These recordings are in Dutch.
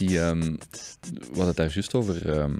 die, ehm, wat het daar juist over ehm,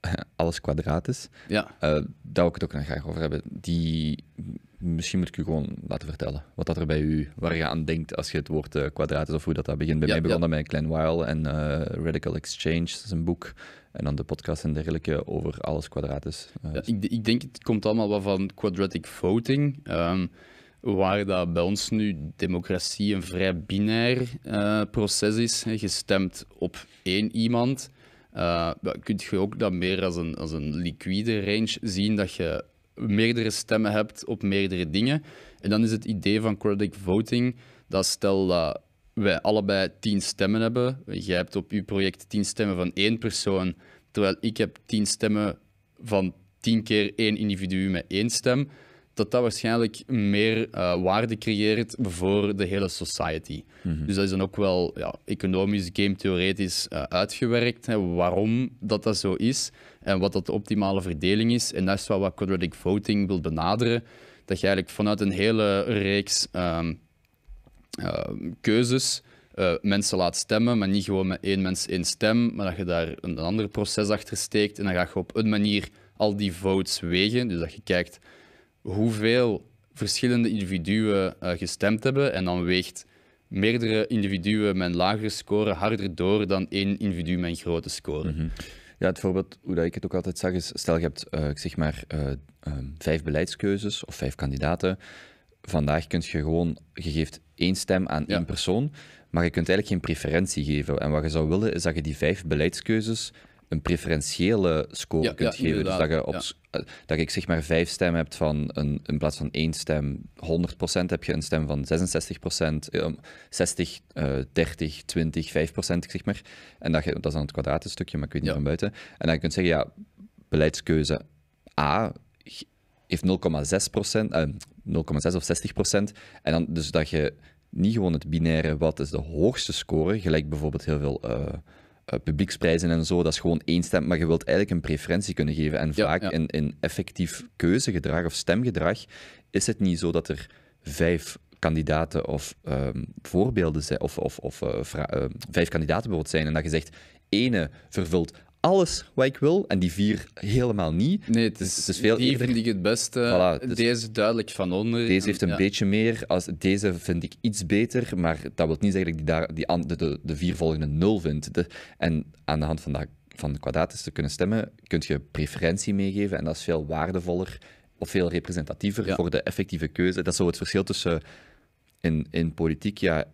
alles kwadraat is, ja. Eh, daar wil ik het ook graag over hebben. Die, misschien moet ik u gewoon laten vertellen wat dat er bij u, waar je aan denkt als je het woord uh, kwadraat is of hoe dat, dat begint. Bij mij begon ja. dat met Glenn en eh, Radical Exchange, dat is een boek. En dan de podcast en dergelijke over alles kwadraat is. ik, ik, denk het komt allemaal wel van quadratic voting. Ehm, Waar dat bij ons nu democratie een vrij binair eh, proces is, gestemd op één iemand, uh, eh, kun je ook dat meer als een, als een liquide range zien, dat je meerdere stemmen hebt op meerdere dingen. En dan is het idee van credit voting, dat stel dat wij allebei tien stemmen hebben, jij hebt op je project tien stemmen van één persoon, terwijl ik heb tien stemmen van tien keer één individu met één stem, dat dat waarschijnlijk meer eh, waarde creëert voor de hele society. Mhm. Dus dat is dan ook wel ja, economisch, game-theoretisch eh, uitgewerkt, hè, waarom dat dat zo is en wat dat de optimale verdeling is. En dat is wat quadratic voting wil benaderen, dat je eigenlijk vanuit een hele reeks ehm, ehm, keuzes eh, mensen laat stemmen, maar niet gewoon met één mens één stem, maar dat je daar een ander proces achter steekt en dan ga je op een manier al die votes wegen. Dus dat je kijkt hoeveel verschillende individuen eh, gestemd hebben. En dan weegt meerdere individuen met lagere score harder door dan één individu met een grote score. Mhm. Ja, het voorbeeld hoe dat ik het ook altijd zag is, stel je hebt eh, zeg maar eh, ehm, vijf beleidskeuzes of vijf kandidaten. Vandaag kun je gewoon, je geeft één stem aan één persoon, maar je kunt eigenlijk geen preferentie geven. En wat je zou willen is dat je die vijf beleidskeuzes een preferentiële score kunt geven. Dus dat je, op, eh, dat je zeg maar vijf stemmen hebt van een, in plaats van één stem 100%, heb je een stem van 66%, 60, 30, 20, 5% zeg maar. En dat, je, dat is dan het stukje, maar ik weet niet van buiten. En dan kun je zeggen, ja, beleidskeuze A heeft 0,6%, 0,6 eh, of 60%. En dan dus dat je niet gewoon het binaire wat is de hoogste score, gelijk bijvoorbeeld heel veel uh, eh, publieksprijzen en zo, dat is gewoon één stem, maar je wilt eigenlijk een preferentie kunnen geven. En vaak In, in effectief keuzegedrag of stemgedrag is het niet zo dat er vijf kandidaten of ehm, voorbeelden zijn, of, of, of eh, eh, vijf kandidaten bijvoorbeeld zijn, en dat je zegt, ene vervult alles wat ik wil en die vier helemaal niet. Nee, het dus is, veel die vind ik het beste. Dus deze duidelijk van onder. Deze heeft een beetje meer, als, deze vind ik iets beter, maar dat wil niet zeggen dat ik die, daar, die de, de, vier volgende nul vind. De, en aan de hand van, dat, van de kwadratus te kunnen stemmen, kun je preferentie meegeven en dat is veel waardevoller of veel representatiever voor de effectieve keuze. Dat is zo het verschil tussen... In, in politiek, ja,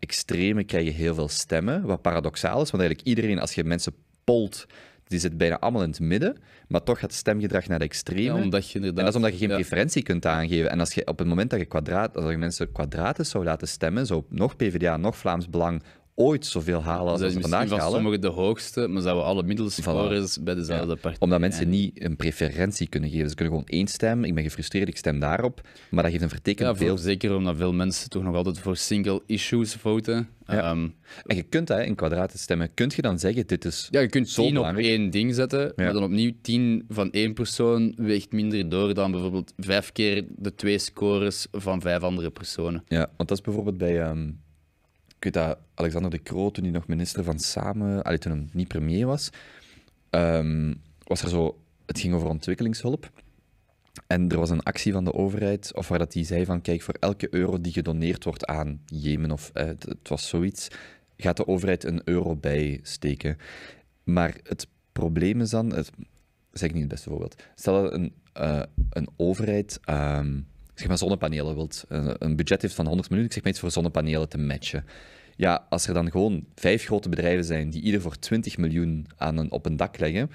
krijg je heel veel stemmen, wat paradoxaal is, want eigenlijk iedereen, als je mensen polt, die zit bijna allemaal in het midden, maar toch gaat stemgedrag naar de extreme. omdat je en dat is omdat je geen preferentie kunt aangeven. En als je op het moment dat je, kwadraat, als je mensen kwadraten zou laten stemmen, zo nog PvdA, nog Vlaams Belang ooit zoveel halen als vandaag ze vandaag van halen. sommigen de hoogste, maar zouden alle middelste voilà. bij dezelfde partij. Omdat mensen niet een preferentie kunnen geven. Ze kunnen gewoon één stem, ik ben gefrustreerd, ik stem daarop. Maar dat geeft een vertekend ja, Zeker omdat veel mensen toch nog altijd voor single issues voten. Ehm, en je kunt hè, in kwadraten stemmen. Kun je dan zeggen, dit is Ja, je kunt tien op één ding zetten, maar dan opnieuw tien van één persoon weegt minder door dan bijvoorbeeld vijf keer de twee scores van vijf andere personen. Ja, want dat is bijvoorbeeld bij... Ehm, ik weet dat Alexander de Croo, toen hij nog minister van Samen, toen hij niet premier was, ehm, was er zo, het ging over ontwikkelingshulp. En er was een actie van de overheid, of waar dat die zei van, kijk, voor elke euro die gedoneerd wordt aan Jemen, of eh, het, was zoiets, gaat de overheid een euro bijsteken. Maar het probleem is dan, het, zeg ik niet het beste voorbeeld, stel dat een, eh, een overheid... Ehm, als je maar zonnepanelen wilt, een, budget heeft van 100 miljoen, ik zeg maar iets voor zonnepanelen te matchen. Ja, als er dan gewoon vijf grote bedrijven zijn die ieder voor 20 miljoen aan een, op een dak leggen,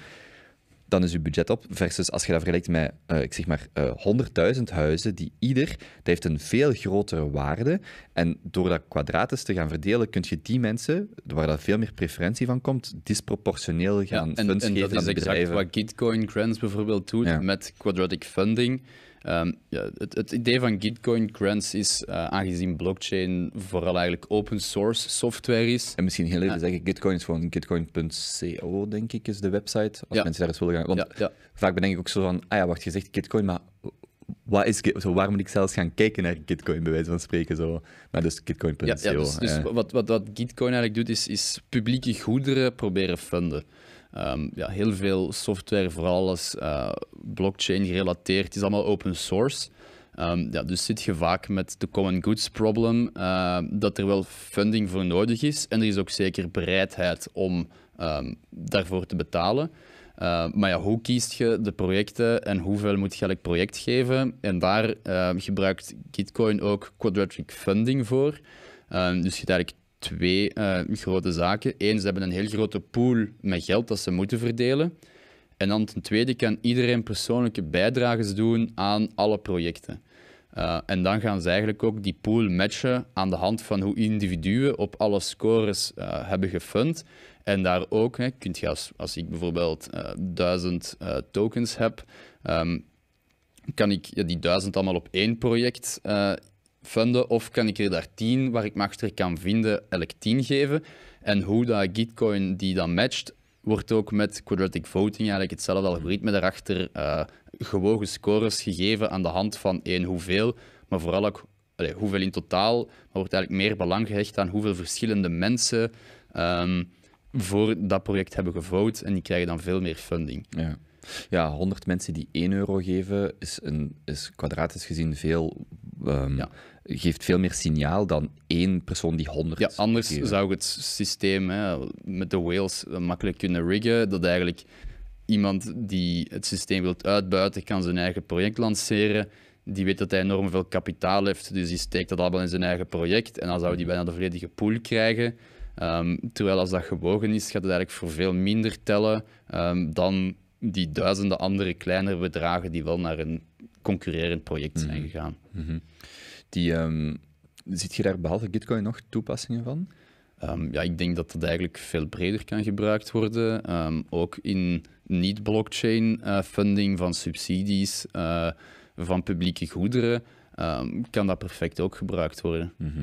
dan is uw budget op. Versus als je dat vergelijkt met, eh, ik zeg maar, 100.000 eh, huizen, die ieder, dat heeft een veel grotere waarde. En door dat kwadratisch te gaan verdelen, kun je die mensen, waar dat veel meer preferentie van komt, disproportioneel gaan ja, en, en dat is exact wat Gitcoin Grants bijvoorbeeld doet met quadratic funding. Ehm, ja, het, het, idee van Gitcoin Grants is, eh, aangezien blockchain vooral eigenlijk open source software is. En misschien heel even ja. zeggen, Gitcoin is gewoon gitcoin.co, denk ik, is de website. Als mensen daar eens willen gaan. Want vaak bedenk ik ook zo van, ah ja, wacht, je zegt Gitcoin, maar wat is, zo, waar moet ik zelfs gaan kijken naar Gitcoin, bij wijze van spreken? Zo. Maar dus Gitcoin.co. Ja, dus, dus eh. wat, wat, wat Gitcoin eigenlijk doet, is, is publieke goederen proberen funden. Ehm, ja, heel veel software, vooral als eh, blockchain gerelateerd, is allemaal open source. Ehm, ja, dus zit je vaak met de common goods problem ehm, dat er wel funding voor nodig is en er is ook zeker bereidheid om daarvoor te betalen. maar ja, hoe kiest je de projecten en hoeveel moet je elk project geven? En daar gebruikt Gitcoin ook quadratic funding voor. dus je hebt eigenlijk twee eh, grote zaken. Eén, ze hebben een heel grote pool met geld dat ze moeten verdelen. En dan ten tweede kan iedereen persoonlijke bijdrages doen aan alle projecten. Eh, en dan gaan ze eigenlijk ook die pool matchen aan de hand van hoe individuen op alle scores eh, hebben gefund. En daar ook, hè, kunt je als, als ik bijvoorbeeld duizend tokens heb, ehm, kan ik ja, die duizend allemaal op één project uh, funden of kan ik er daar 10 waar ik me achter kan vinden, elk 10 geven. En hoe dat Gitcoin die dan matcht, wordt ook met quadratic voting eigenlijk hetzelfde algoritme daarachter eh, gewogen scores gegeven aan de hand van één hoeveel, maar vooral ook hoeveel in totaal. Maar wordt eigenlijk meer belang gehecht aan hoeveel verschillende mensen ehm, voor dat project hebben gevoot en die krijgen dan veel meer funding. Ja. Ja, 100 mensen die 1 euro geven, is, een, is kwadratisch gezien veel Ehm, geeft veel meer signaal dan één persoon die honderd. Ja, anders zou het systeem hè, met de whales eh, makkelijk kunnen riggen. Dat eigenlijk iemand die het systeem wil uitbuiten, kan zijn eigen project lanceren. Die weet dat hij enorm veel kapitaal heeft, dus die steekt dat allemaal in zijn eigen project. En dan zou die mhm. bijna de volledige pool krijgen. Ehm, terwijl als dat gewogen is, gaat het eigenlijk voor veel minder tellen ehm, dan die duizenden andere kleinere bedragen die wel naar een concurrerend project zijn mhm. gegaan. Mhm. Die, ehm, ziet je daar behalve Gitcoin nog toepassingen van? Ehm, ja, ik denk dat dat eigenlijk veel breder kan gebruikt worden. Ehm, ook in niet-blockchain eh, funding van subsidies, eh, van publieke goederen, kan dat perfect ook gebruikt worden. Mhm.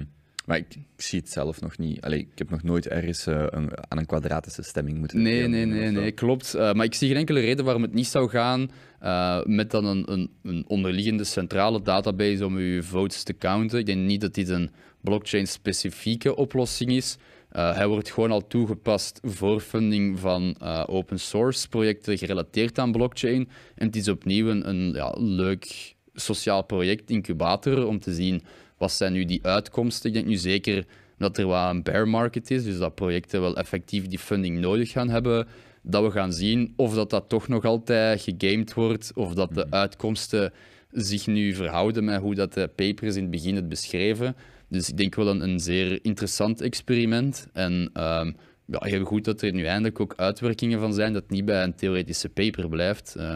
Maar ik zie het zelf nog niet. Allee, ik heb nog nooit ergens eh, een, aan een kwadratische stemming moeten Nee, nee, nee, nee, klopt. Eh, maar ik zie geen enkele reden waarom het niet zou gaan eh, met dan een, een, een, onderliggende centrale database om uw votes te counten. Ik denk niet dat dit een blockchain-specifieke oplossing is. hij wordt gewoon al toegepast voor funding van open source projecten gerelateerd aan blockchain. En het is opnieuw een, een ja, leuk sociaal project, incubator, om te zien wat zijn nu die uitkomsten? Ik denk nu zeker dat er wel een bear market is, dus dat projecten wel effectief die funding nodig gaan hebben. Dat we gaan zien of dat, dat toch nog altijd gegamed wordt, of dat de mhm. uitkomsten zich nu verhouden met hoe dat de papers in het begin het beschreven. Dus ik denk wel een, een zeer interessant experiment. En ehm, ja, heel goed dat er nu eindelijk ook uitwerkingen van zijn, dat het niet bij een theoretische paper blijft. Uh,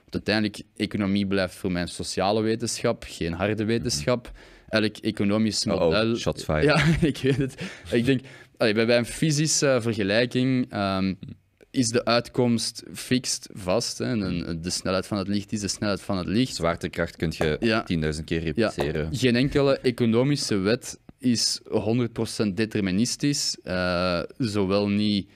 want uiteindelijk, economie blijft voor mij een sociale wetenschap, geen harde mhm. wetenschap elk economisch oh, oh, model. Oh, Ja, ik weet het. Ik denk, allee, bij, een fysische vergelijking ehm, is de uitkomst fixt, vast. Hè. En hmm. de snelheid van het licht is de snelheid van het licht. Zwaartekracht kun je ja. 10.000 keer repliceren. Geen enkele economische wet is 100% deterministisch, eh, zowel niet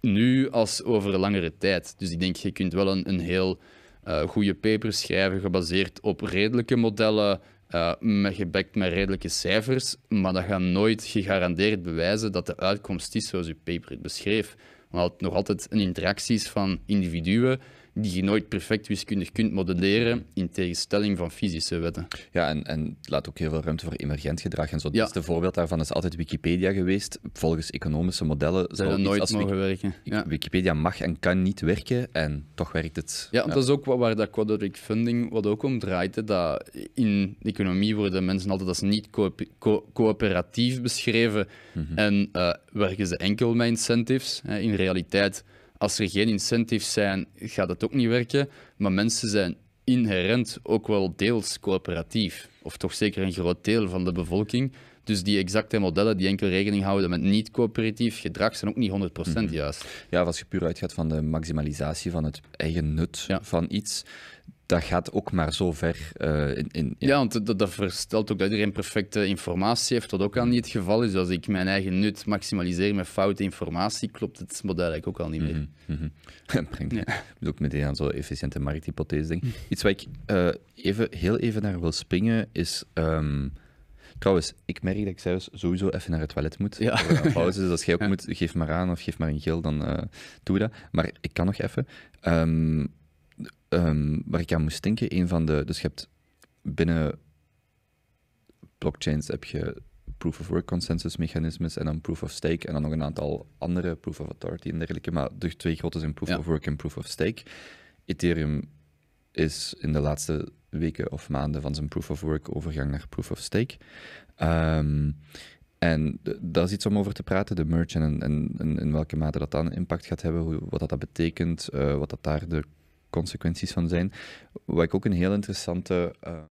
nu als over langere tijd. Dus ik denk, je kunt wel een, een heel eh, goede paper schrijven gebaseerd op redelijke modellen, uh, met gebrek met redelijke cijfers, maar dat gaat nooit gegarandeerd bewijzen dat de uitkomst is zoals uw paper het beschreef. Want nog altijd een interactie is van individuen die je nooit perfect wiskundig kunt modelleren, in tegenstelling van fysische wetten. Ja, en, en laat ook heel veel ruimte voor emergent gedrag en zo. beste voorbeeld daarvan is altijd Wikipedia geweest. Volgens economische modellen zou dat nooit mogen werken. Wikipedia mag en kan niet werken en toch werkt het. Ja, ja. dat is ook waar dat quadratic funding wat ook om draait. dat in de economie worden mensen altijd als niet coöperatief beschreven mhm. en eh, werken ze enkel met incentives. Hè. In realiteit als er geen incentives zijn, gaat het ook niet werken. Maar mensen zijn inherent ook wel deels coöperatief. Of toch zeker een groot deel van de bevolking. Dus die exacte modellen die enkel rekening houden met niet-coöperatief gedrag zijn ook niet 100% mhm. juist. Ja, als je puur uitgaat van de maximalisatie van het eigen nut van iets, dat gaat ook maar zo ver. Eh, in, in, ja. want dat, dat verstelt ook dat iedereen perfecte informatie heeft, wat ook al niet het geval is. Als ik mijn eigen nut maximaliseer met foute informatie, klopt het model eigenlijk ook al niet meer. Mm -hmm. Dat brengt ja. ook meteen aan zo'n efficiënte markthypothese ding Iets waar ik eh, even, heel even naar wil springen is... Um, Trouwens, ik merk dat ik zelfs sowieso even naar het toilet moet. Ja. Een pauze, dus als je ook moet, geef maar aan of geef maar een gil, dan uh, doe dat. Maar ik kan nog even. Um, Ehm, waar ik aan moest denken, een van de. Dus je hebt binnen blockchains heb je proof of work consensus mechanismes en dan proof of stake en dan nog een aantal andere proof of authority en dergelijke. Maar de twee grote zijn proof of work en proof of stake. Ethereum is in de laatste weken of maanden van zijn proof of work overgang naar proof of stake. Ehm, en dat is iets om over te praten, de merge en, en, in welke mate dat dan impact gaat hebben, hoe, wat dat, betekent, eh, wat dat daar de consequenties van zijn. Wat ik ook een heel interessante eh,